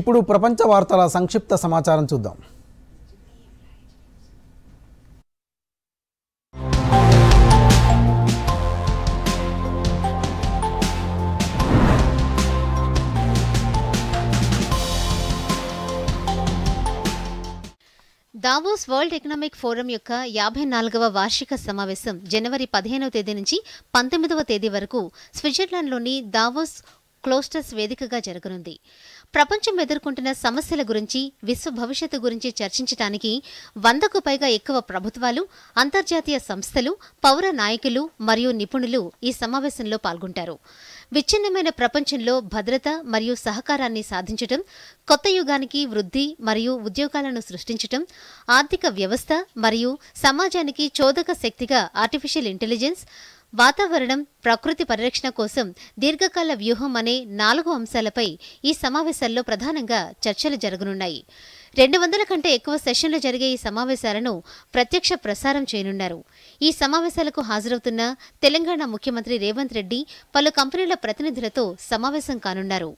ఇప్పుడు ప్రపంచ వార్తల సంక్షిప్త సమాచారం చూద్దాం దావోస్ వరల్డ్ ఎకనామిక్ ఫోరం యొక్క యాభై నాలుగవ వార్షిక సమావేశం జనవరి పదిహేనవ తేదీ నుంచి పంతొమ్మిదవ తేదీ వరకు స్విట్జర్లాండ్లోని దావోస్ క్లోస్టర్స్ వేదికగా జరగనుంది ప్రపంచం ఎదుర్కొంటున్న సమస్యల గురించి విశ్వ భవిష్యత్తు గురించి చర్చించడానికి వందకు పైగా ఎక్కువ ప్రభుత్వాలు అంతర్జాతీయ సంస్థలు పౌర నాయకులు మరియు నిపుణులు ఈ సమావేశంలో పాల్గొంటారు విచ్ఛిన్నమైన ప్రపంచంలో భద్రత మరియు సహకారాన్ని సాధించటం కొత్త యుగానికి వృద్ధి మరియు ఉద్యోగాలను సృష్టించటం ఆర్థిక వ్యవస్థ మరియు సమాజానికి చోదక శక్తిగా ఆర్టిఫిషియల్ ఇంటెలిజెన్స్ వాతావరణం ప్రకృతి పరిరక్షణ కోసం దీర్ఘకాల వ్యూహం అనే నాలుగు అంశాలపై ఈ సమావేశాల్లో ప్రధానంగా చర్చలు జరగనున్నాయి రెండు వందల కంటే ఎక్కువ సెషన్లు జరిగే ఈ సమావేశాలను ప్రత్యక్ష ప్రసారం చేయనున్నారు ఈ సమావేశాలకు హాజరవుతున్న తెలంగాణ ముఖ్యమంత్రి రేవంత్ రెడ్డి పలు కంపెనీల ప్రతినిధులతో సమావేశం కానున్నారు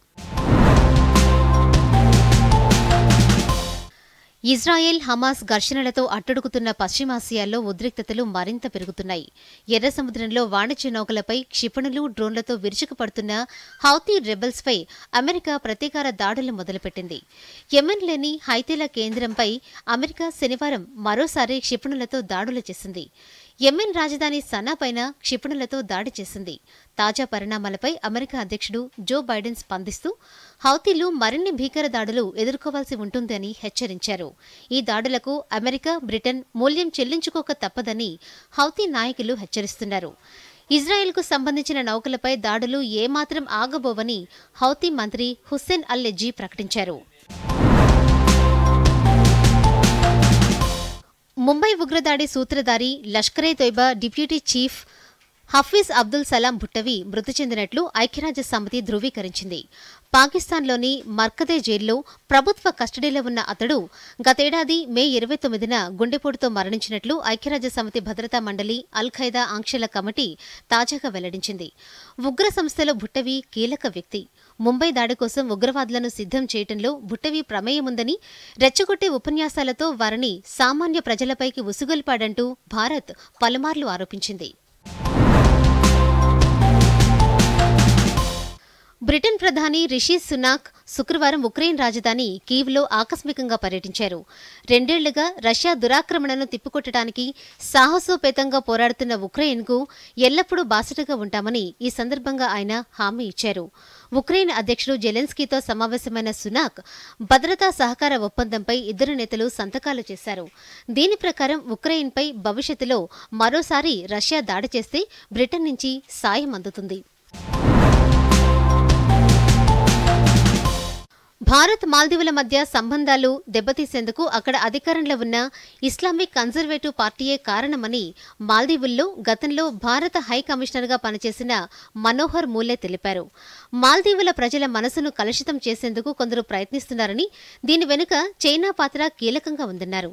ఇజ్రాయెల్ హమాస్ ఘర్షణలతో అట్టడుకుతున్న పశ్చిమాసియాలో ఉద్రిక్తతలు మరింత పెరుగుతున్నాయి ఎర్ర సముద్రంలో వాణిజ్య నౌకలపై క్షిపణులు డ్రోన్లతో విరుచుకుపడుతున్న హౌతీ రెబెల్స్పై అమెరికా ప్రతీకార దాడులు మొదలుపెట్టింది యెమెన్లోని హైతీల కేంద్రంపై అమెరికా శనివారం మరోసారి క్షిపణులతో దాడులు చేసింది యెమెన్ రాజధాని సనా పైన క్షిపణులతో దాడి చేసింది తాజా పరిణామాలపై అమెరికా అధ్యక్షుడు జో బైడెన్ స్పందిస్తూ హౌతీలు మరిన్ని భీకర దాడులు ఎదుర్కోవాల్సి ఉంటుందని హెచ్చరించారు ఈ దాడులకు అమెరికా బ్రిటన్ మూల్యం చెల్లించుకోక తప్పదని హౌతీ నాయకులు హెచ్చరిస్తున్నారు ఇజ్రాయెల్కు సంబంధించిన నౌకలపై దాడులు ఏమాత్రం ఆగబోవని హౌతీ మంత్రి హుస్సేన్ అల్లెజీ ప్రకటించారు ಮುಂಬೈ ಉಗ್ರದಾಡಿ ಸೂತ್ರದಾರಿ ಸೂತ್ರಧಾರಿ ಲಷ್ಕರೆ ತೊಯ್ಬಾ ಡಿಪ್ಯೂಟಿ ಚೀಫ್ హఫీజ్ అబ్దుల్ సలాం భుట్టవి మృతి చెందినట్లు ఐక్యరాజ్య సమితి ధృవీకరించింది పాకిస్తాన్లోని మర్కదే జైల్లో ప్రభుత్వ కస్టడీలో ఉన్న అతడు గతేడాది మే ఇరవై తొమ్మిదిన గుండెపోటుతో మరణించినట్లు ఐక్యరాజ్య సమితి భద్రతా మండలి అల్ఖైదా ఆంక్షల కమిటీ తాజాగా వెల్లడించింది ఉగ్ర సంస్థలో భుట్టవి కీలక వ్యక్తి ముంబై దాడి కోసం ఉగ్రవాదులను సిద్ధం చేయటంలో భుట్టవి ప్రమేయముందని రెచ్చగొట్టే ఉపన్యాసాలతో వారిని సామాన్య ప్రజలపైకి ఉసుగొల్పాడంటూ భారత్ పలుమార్లు ఆరోపించింది బ్రిటన్ ప్రధాని రిషి సునాక్ శుక్రవారం ఉక్రెయిన్ రాజధాని కీవ్లో ఆకస్మికంగా పర్యటించారు రెండేళ్లుగా రష్యా దురాక్రమణను తిప్పికొట్టడానికి సాహసోపేతంగా పోరాడుతున్న ఉక్రెయిన్కు ఎల్లప్పుడూ బాసటగా ఉంటామని ఈ సందర్భంగా ఆయన హామీ ఇచ్చారు ఉక్రెయిన్ అధ్యక్షుడు జెలెన్స్కీతో సమావేశమైన సునాక్ భద్రతా సహకార ఒప్పందంపై ఇద్దరు నేతలు సంతకాలు చేశారు దీని ప్రకారం ఉక్రెయిన్పై భవిష్యత్తులో మరోసారి రష్యా దాడి చేస్తే బ్రిటన్ నుంచి సాయం అందుతుంది భారత్ మాల్దీవుల మధ్య సంబంధాలు దెబ్బతీసేందుకు అక్కడ అధికారంలో ఉన్న ఇస్లామిక్ కన్జర్వేటివ్ పార్టీయే కారణమని మాల్దీవుల్లో గతంలో భారత హై కమిషనర్గా పనిచేసిన మనోహర్ మూలే తెలిపారు మాల్దీవుల ప్రజల మనసును కలుషితం చేసేందుకు కొందరు ప్రయత్నిస్తున్నారని దీని వెనుక చైనా పాత్ర కీలకంగా ఉందన్నారు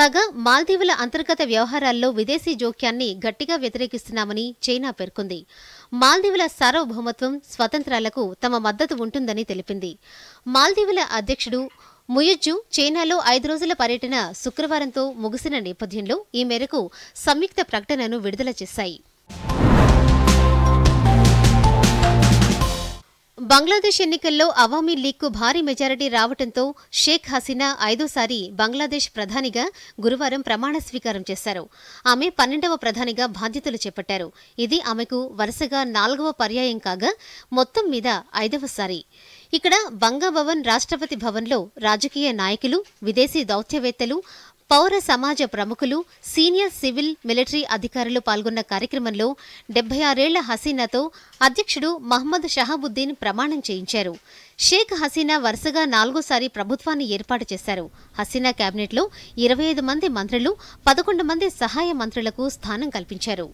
కాగా మాల్దీవుల అంతర్గత వ్యవహారాల్లో విదేశీ జోక్యాన్ని గట్టిగా వ్యతిరేకిస్తున్నామని చైనా పేర్కొంది మాల్దీవుల సార్వభౌమత్వం స్వతంత్రాలకు తమ మద్దతు ఉంటుందని తెలిపింది మాల్ మాల్దీవుల అధ్యక్షుడు ముయజ్జు చైనాలో ఐదు రోజుల పర్యటన శుక్రవారంతో ముగిసిన నేపథ్యంలో ఈ మేరకు సంయుక్త ప్రకటనను విడుదల చేశాయి బంగ్లాదేశ్ ఎన్నికల్లో అవామీ లీగ్కు భారీ మెజారిటీ రావడంతో షేక్ హసీనా ఐదోసారి బంగ్లాదేశ్ ప్రధానిగా గురువారం ప్రమాణ స్వీకారం చేశారు ఆమె పన్నెండవ ప్రధానిగా బాధ్యతలు చేపట్టారు ఇది ఆమెకు వరుసగా నాలుగవ పర్యాయం కాగా మొత్తం మీద ఐదవసారి ఇక్కడ బంగాభవన్ రాష్ట్రపతి భవన్లో రాజకీయ నాయకులు విదేశీ దౌత్యవేత్తలు పౌర సమాజ ప్రముఖులు సీనియర్ సివిల్ మిలిటరీ అధికారులు పాల్గొన్న కార్యక్రమంలో డెబ్బై ఆరేళ్ల హసీనాతో అధ్యక్షుడు మహమ్మద్ షహాబుద్దీన్ ప్రమాణం చేయించారు షేక్ హసీనా వరుసగా నాలుగోసారి ప్రభుత్వాన్ని ఏర్పాటు చేశారు హసీనా కేబినెట్లో ఇరవై ఐదు మంది మంత్రులు పదకొండు మంది సహాయ మంత్రులకు స్థానం కల్పించారు